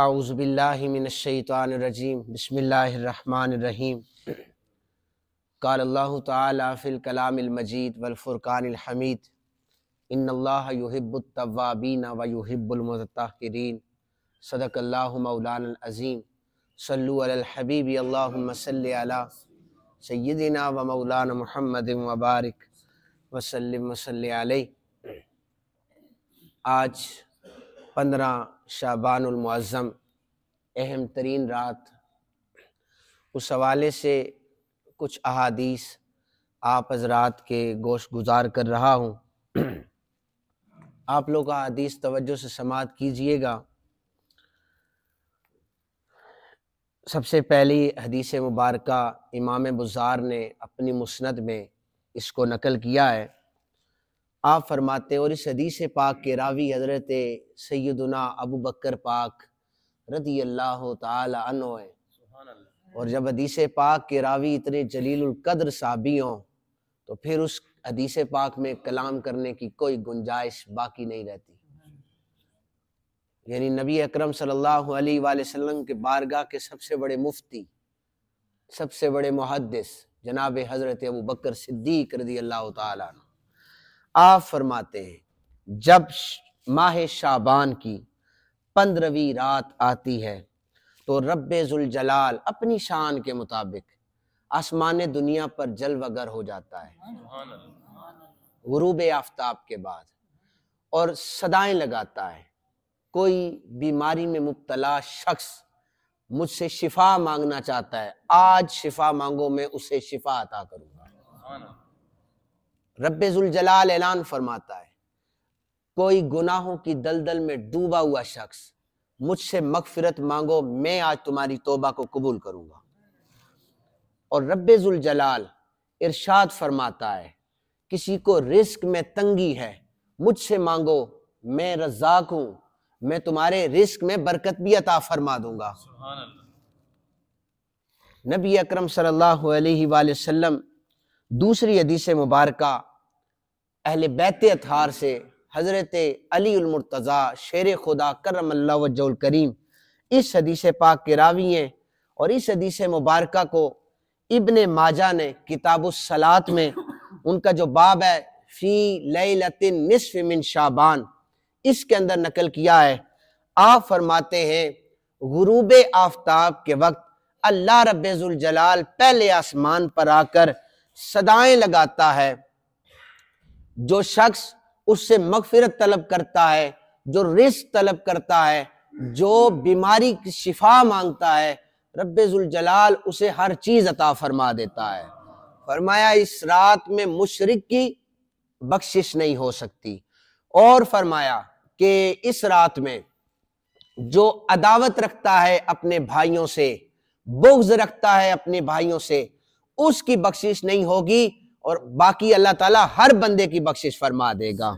आउज़बिल्लिमिनशैतरजीम बसमीम कल्ला अल्लाह ताफ़िल कलामजीद वलफ़ुरक़ानहमीद इन्ल्लाहिब्बुलतवाबीन वयुहिब्बुलमतरीन सदक मऊलानज़ीम सल्लुलहबीबी अल्लामसल सैदिना व मौलान महमद मबारक वसलम वसल आज पंद्रह शाबानमज़म अहम तरीन रात उस हवाले से कुछ अहादीस आप हजरात के गोश गुजार कर रहा हूँ आप लोग अहादीस तवज्जो से समात कीजिएगा सबसे पहली हदीस मुबारक इमाम बुजार ने अपनी मुसनद में इसको नकल किया है आप फरमाते और इस हदीस पाक के रावी हजरत सैदना अबू बकर पाक रदी अल्लाह तनो है और जब हदीस पाक के रावी इतने जलीलकद्र साबी हों तो फिर उस हदीस पाक में कलाम करने की कोई गुंजाइश बाकी नहीं रहती यानी नबी अकरम सल्लल्लाहु अलैहि वसल्लम के बारगाह के सबसे बड़े मुफ्ती सबसे बड़े मुहदस जनाब हज़रत अबू बकर सिद्दीक रदी अल्लाह तुम आप फरमाते हैं जब माह शाबान की पंद्रहवीं रात आती है तो रब जलाल अपनी शान के मुताबिक आसमान दुनिया पर वगर हो जाता है गुरूब आफ्ताब के बाद और सदाएं लगाता है कोई बीमारी में मुबतला शख्स मुझसे शिफा मांगना चाहता है आज शिफा मांगो मैं उसे शिफा अता करूँगा रबाल ऐलान फरमाता है कोई गुनाहों की दलदल में डूबा हुआ शख्स मुझसे मगफिरत मांगो मैं आज तुम्हारी तोबा को कबूल करूंगा और रबाल इरशाद फरमाता है किसी को रिस्क में तंगी है मुझसे मांगो मैं रजाक हूं मैं तुम्हारे रिस्क में बरकत भी अता फरमा दूंगा नबी अक्रम सल्लल्लाहु अलैहि वसल्लम दूसरी हदीस मुबारका अहल बैत अतहार से हज़रत अलीमरतज़ा शेर खुदा करम करीम इस हदीस पाक के रावी हैं और इस हदीस मुबारक को इबन माजा ने किताबुसलात में उनका जो बाब है फ़ी लई लतिन नसफ़ मिन शाबान इसके अंदर नकल किया है आप फरमाते हैं गुरूब आफ्ताब के वक्त अल्लाह रबाल पहले आसमान पर आकर सदाएं लगाता है जो शख्स उससे मगफिरत तलब करता है जो रिस्क तलब करता है जो बीमारी की शिफा मांगता है रबाल उसे हर चीज़ अता फरमा देता है फरमाया इस रात में मुशरक की बख्शिश नहीं हो सकती और फरमाया कि इस रात में जो अदावत रखता है अपने भाइयों से बुग्ज रखता है अपने भाइयों से उसकी बख्शिश नहीं होगी और बाकी अल्लाह ताला हर बंदे की बख्शिश फरमा देगा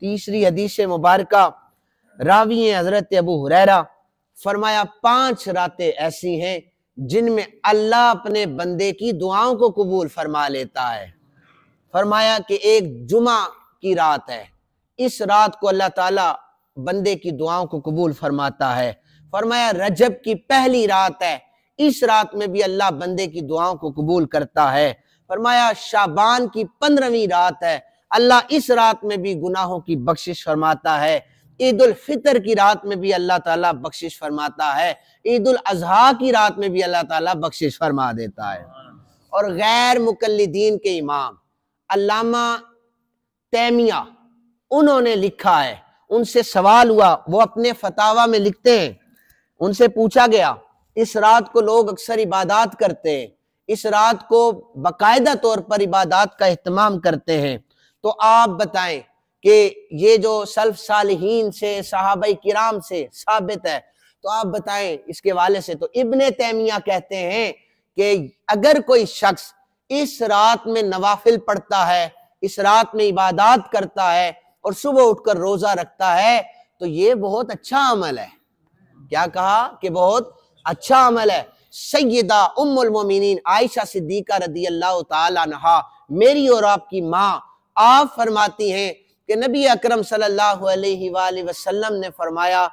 तीसरी हदीस मुबारक रावी हजरत अबू हुरैरा फरमाया पांच रातें ऐसी हैं जिनमें अल्लाह अपने बंदे की दुआओं को कबूल फरमा लेता है फरमाया कि एक जुमा की रात है इस रात को अल्लाह ताला बंदे की दुआओं को कबूल फरमाता है फरमाया रजब की पहली रात है इस रात में भी अल्लाह बंदे की दुआओं को कबूल करता है फरमाया शाबान की पंद्रहवीं रात है अल्लाह इस रात में भी गुनाहों की बख्शिश फरमाता है ईद उल फितर की रात में भी अल्लाह ताला बख्शिश फरमाता है ईद उल अजहा की रात में भी अल्लाह ताला बख्शिश फरमा देता है और गैर मुकलदीन के इमाम अल्लामा तैमिया उन्होंने लिखा है उनसे सवाल हुआ वो अपने फतावा में लिखते हैं उनसे पूछा गया इस रात को लोग अक्सर इबादत करते हैं इस रात को बाकायदा तौर पर इबादत का अहतमाम करते हैं तो आप बताएं कि ये जो सल्फ सालहीन से साहब किराम से साबित है तो आप बताएं इसके वाले से तो इबन तैमिया कहते हैं कि अगर कोई शख्स इस रात में नवाफिल पढ़ता है इस रात में इबादत करता है और सुबह उठकर रोजा रखता है तो ये बहुत अच्छा अमल है क्या कहा कि बहुत अच्छा अमल है सैदा उमिन आयशा सिद्दीका रदी अल्लाह तहा मेरी और आपकी माँ आप फरमाती हैं कि नबी अक्रम सल्लाम ने फरमाया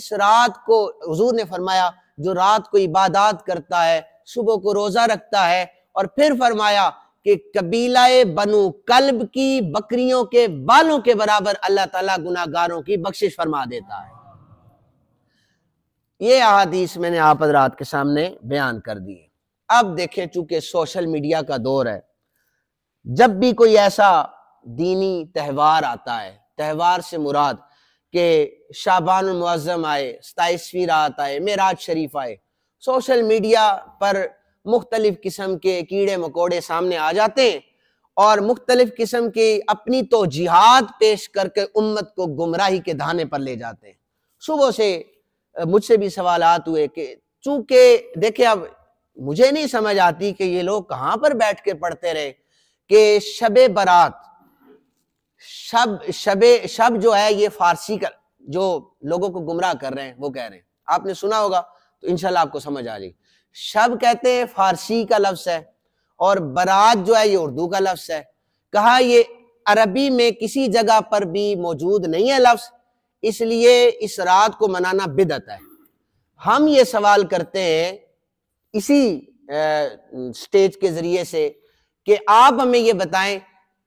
इस रात को हजूर ने फरमाया जो रात को इबादत करता है सुबह को रोज़ा रखता है और फिर फरमाया कि कबीला बनु कल्ब की बकरियों के बालों के बराबर अल्लाह ताला गुनागारों की बख्शिश फरमा देता है ये अहादीस मैंने आप हजरात के सामने बयान कर दी अब देखें चूंकि सोशल मीडिया का दौर है जब भी कोई ऐसा दीनी त्यौहार आता है त्यौहार से मुराद के शाबान मुआज़म आए सताईसवीं रात आए मेराज शरीफ आए सोशल मीडिया पर मुख्तलिफ़ किस्म के कीड़े मकोड़े सामने आ जाते हैं और मुख्तलिफ़ किस्म की अपनी तो जिहाद पेश करके उम्मत को गुमराही के धाने पर ले जाते हैं सुबह से मुझसे भी सवाल हुए कि चूंकि देखिए अब मुझे नहीं समझ आती कि ये लोग कहां पर बैठ के पढ़ते रहे कि शब बारात शब शब शब जो है ये फारसी का जो लोगों को गुमराह कर रहे हैं वो कह रहे हैं आपने सुना होगा तो इनशाला आपको समझ आ जाएगी शब कहते हैं फारसी का लफ्स है और बारात जो है ये उर्दू का लफ्स है कहा ये अरबी में किसी जगह पर भी मौजूद नहीं है लफ्ज इसलिए इस रात को मनाना बिदत है हम ये सवाल करते हैं इसी स्टेज के जरिए से कि आप हमें ये बताएं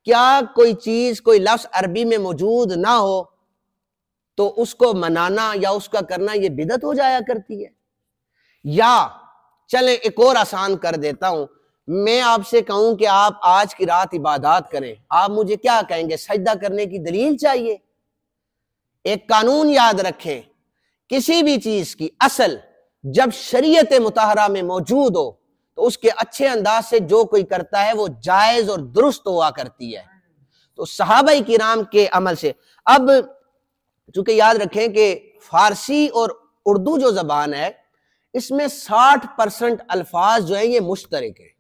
क्या कोई चीज कोई लफ्ज अरबी में मौजूद ना हो तो उसको मनाना या उसका करना ये बिदत हो जाया करती है या चले एक और आसान कर देता हूं मैं आपसे कहूं कि आप आज की रात इबादत करें आप मुझे क्या कहेंगे सजदा करने की दलील चाहिए एक कानून याद रखें किसी भी चीज की असल जब शरीयत मुतहरा में मौजूद हो तो उसके अच्छे अंदाज से जो कोई करता है वो जायज और दुरुस्त हुआ करती है तो सहाबा किराम के अमल से अब चूंकि याद रखें कि फारसी और उर्दू जो जबान है इसमें साठ परसेंट अल्फाज जो है ये मुश्तरक है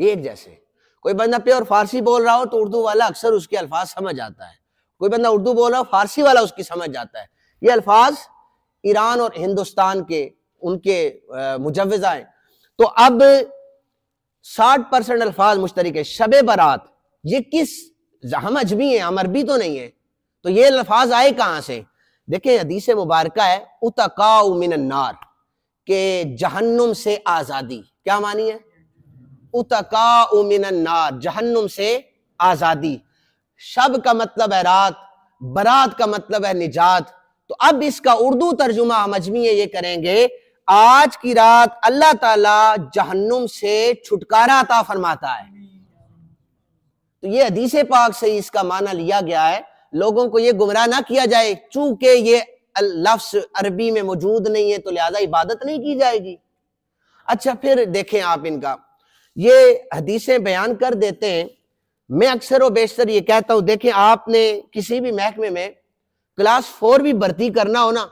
ये एक जैसे कोई बंदा प्योर फारसी बोल रहा हो तो उर्दू वाला अक्सर उसके अल्फाज समझ आता है कोई बंदा उर्दू बोल रहा हो फारसी वाला उसकी समझ जाता है ये अल्फाज ईरान और हिंदुस्तान के उनके मुजवजा हैं तो अब साठ परसेंट अल्फाज मुश्तरक है शब बारात ये किस हम अजबी हैं हम अरबी तो नहीं है तो ये अल्फाज आए कहाँ से देखें हदीस मुबारक है उतकाउ नार के जहन्नुम से आज़ादी क्या मानी है उतकाउ नार जहन्नुम से आज़ादी शब का मतलब है रात बरात का मतलब है निजात तो अब इसका उर्दू तर्जुमा हम अजमी ये करेंगे आज की रात अल्लाह ताला जहन्नुम से छुटकारा अता फरमाता है तो ये हदीस पाक से इसका माना लिया गया है लोगों को ये गुमराह ना किया जाए चूंकि ये लफ्स अरबी में मौजूद नहीं है तो लिहाजा इबादत नहीं की जाएगी अच्छा फिर देखें आप इनका ये हदीसें बयान कर देते हैं मैं अक्सर व बेशतर ये कहता हूं देखें आपने किसी भी महकमे में क्लास फोर भी भर्ती करना हो ना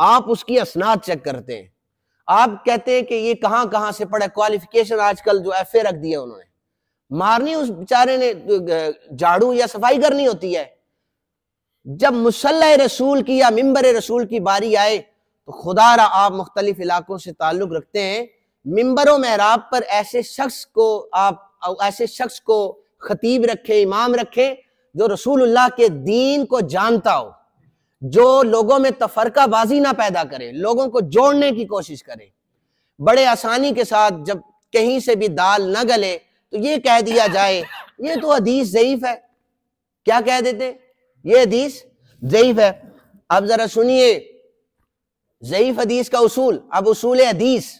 आप उसकी असनाद चेक करते हैं आप कहते हैं कि ये कहाँ कहाँ से पढ़ा क्वालिफिकेशन आजकल जो एफ ए रख दिया उन्होंने मारनी उस बेचारे ने झाड़ू या सफाई करनी होती है जब मुसल रसूल की या मिम्बर रसूल की बारी आए तो खुदा रहा आप मुख्तलिफ इलाकों से ताल्लुक रखते हैं मिम्बर महराब पर ऐसे शख्स को आप ऐसे शख्स को खतीब रखे इमाम रखे जो रसूलुल्लाह के दीन को जानता हो जो लोगों में तफरकाबाजी ना पैदा करे लोगों को जोड़ने की कोशिश करे बड़े आसानी के साथ जब कहीं से भी दाल न गले तो ये कह दिया जाए ये तो हदीस ज़यीफ है क्या कह देते ये हदीस ज़यीफ है अब ज़रा सुनिए ज़यीफ हदीस का उसूल अब उसूल हदीस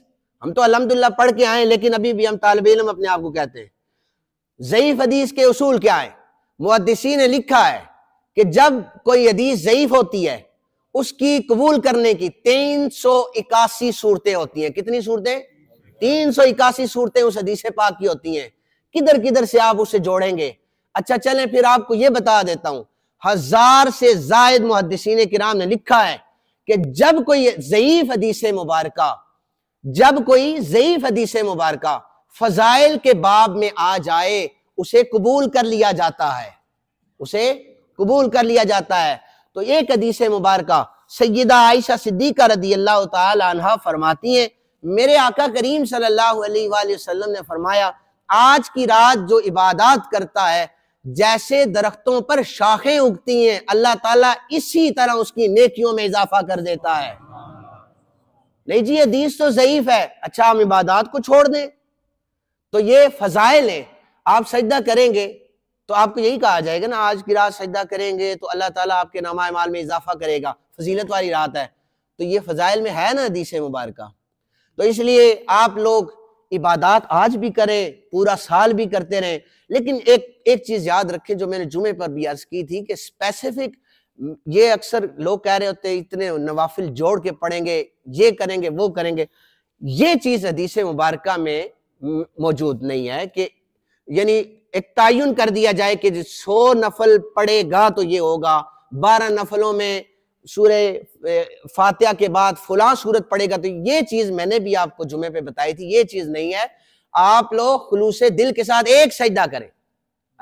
हम तो अलहमदुल्ला पढ़ के आए लेकिन अभी भी हम तालब इलम अपने आप को कहते हैं ज़ईफ़ हदीस के असूल क्या है मुहदसी ने लिखा है कि जब कोई हदीस ज़यीफ़ होती है उसकी कबूल करने की तीन सौ इक्यासी सूरतें होती हैं कितनी सूरतें तीन सौ इक्यासी सूरतें उस हदीस पाक की होती हैं किधर किधर से आप उसे जोड़ेंगे अच्छा चलें फिर आपको ये बता देता हूँ हजार से जायद मुहदसिन किराम ने लिखा है कि जब कोई जईफ हदीस मुबारक जब कोई ज़ईफ़ हदीस मुबारक फजाइल के बाब में आ जाए उसे कबूल कर लिया जाता है उसे कबूल कर लिया जाता है तो एक अदीस मुबारक सैदा आयशा सिद्दीका रदी अल्लाह तहा फरमाती हैं मेरे आका करीम सल्लल्लाहु अलैहि वसल्लम ने फरमाया आज की रात जो इबादत करता है जैसे दरख्तों पर शाखें उगती हैं अल्लाह ताला इसी तरह उसकी नेकियों में इजाफा कर देता है नहीं जी हदीस तो ज़यीफ़ है अच्छा हम इबादत को छोड़ दें तो ये फजाइल है आप सजदा करेंगे तो आपको यही कहा जाएगा ना आज की रात सजदा करेंगे तो अल्लाह ताला आपके नामा माल में इजाफा करेगा फजीलत वाली रात है तो ये फजाइल में है ना हदीस मुबारक तो इसलिए आप लोग इबादत आज भी करें पूरा साल भी करते रहें लेकिन एक एक चीज़ याद रखें जो मैंने जुमे पर भी अर्ज की थी कि स्पेसिफिक ये अक्सर लोग कह रहे होते इतने नवाफिल जोड़ के पढ़ेंगे ये करेंगे वो करेंगे ये चीज़ हदीस मुबारक में मौजूद नहीं है कि यानी एक तयन कर दिया जाए कि सौ नफल पड़ेगा तो ये होगा बारह नफलों में सूर्य फात्या के बाद फुला सूरत पड़ेगा तो ये चीज मैंने भी आपको जुमे पे बताई थी ये चीज नहीं है आप लोग खलूस दिल के साथ एक सजदा करें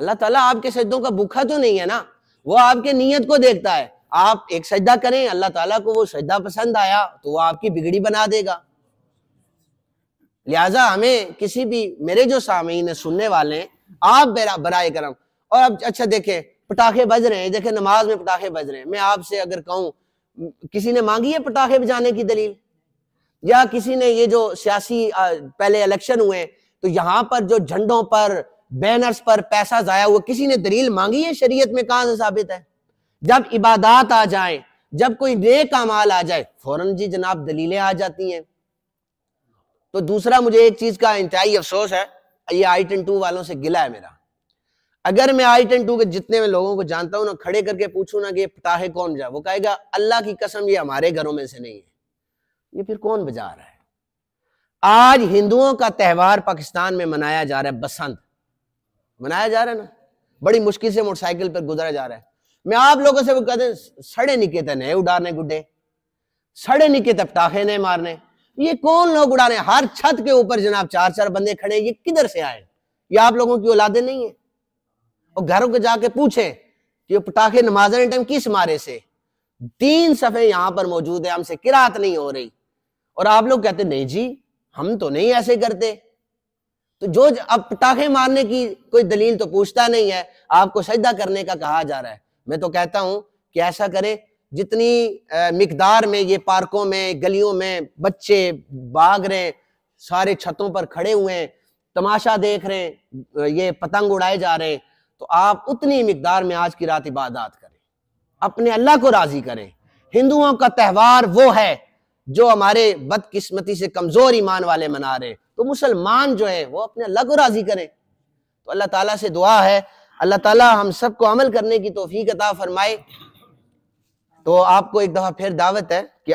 अल्लाह ताला आपके सजदों का भूखा तो नहीं है ना वो आपके नीयत को देखता है आप एक सजदा करें अल्लाह ताला को वो सजदा पसंद आया तो वो आपकी बिगड़ी बना देगा लिहाजा हमें किसी भी मेरे जो सामीन सुनने वाले हैं आप बरा करम और अब अच्छा देखें पटाखे बज रहे हैं देखे नमाज में पटाखे बज रहे हैं मैं आपसे अगर कहूँ किसी ने मांगी है पटाखे बजाने की दलील या किसी ने ये जो सियासी पहले इलेक्शन हुए तो यहाँ पर जो झंडों पर बैनर्स पर पैसा जाया हुआ किसी ने दलील मांगी है शरीयत में कहा से साबित है जब इबादात आ जाए जब कोई नेक अमाल आ जाए फौरन जी जनाब दलीलें आ जाती हैं तो दूसरा मुझे एक चीज का इंतहाई अफसोस है ये आई टेन टू वालों से गिला है मेरा अगर मैं आई टेन टू के जितने में लोगों को जानता हूं ना खड़े करके पूछू ना कि ये पटाखे कौन बजा वो कहेगा अल्लाह की कसम ये हमारे घरों में से नहीं है ये फिर कौन बजा रहा है आज हिंदुओं का त्यौहार पाकिस्तान में मनाया जा रहा है बसंत मनाया जा रहा है ना बड़ी मुश्किल से मोटरसाइकिल पर गुजरा जा रहा है मैं आप लोगों से वो कहते सड़े निकेतन है उड़ाने गुड्डे सड़े निकेत पटाखे नहीं मारने ये कौन लोग उड़ा रहे हैं हर छत के ऊपर जनाब चार चार बंदे खड़े ये किधर से आए ये आप लोगों की औलादे नहीं है और घरों के जाके पूछे कि पटाखे नमाजन टाइम किस मारे से तीन सफ़े यहां पर मौजूद है हमसे किरात नहीं हो रही और आप लोग कहते नहीं जी हम तो नहीं ऐसे करते तो जो अब पटाखे मारने की कोई दलील तो पूछता नहीं है आपको सजदा करने का कहा जा रहा है मैं तो कहता हूं कि ऐसा करें जितनी मकदार में ये पार्कों में गलियों में बच्चे भाग रहे हैं सारे छतों पर खड़े हुए हैं तमाशा देख रहे हैं ये पतंग उड़ाए जा रहे हैं तो आप उतनी मकदार में आज की रात इबादत करें अपने अल्लाह को राजी करें हिंदुओं का त्यौहार वो है जो हमारे बदकिस्मती से कमज़ोर ईमान वाले मना रहे तो मुसलमान जो है वो अपने अल्लाह को राज़ी करें तो अल्लाह ताला से दुआ है अल्लाह ताला हम सबको अमल करने की तोफ़ी अता फरमाए तो आपको एक दफा फिर दावत है कि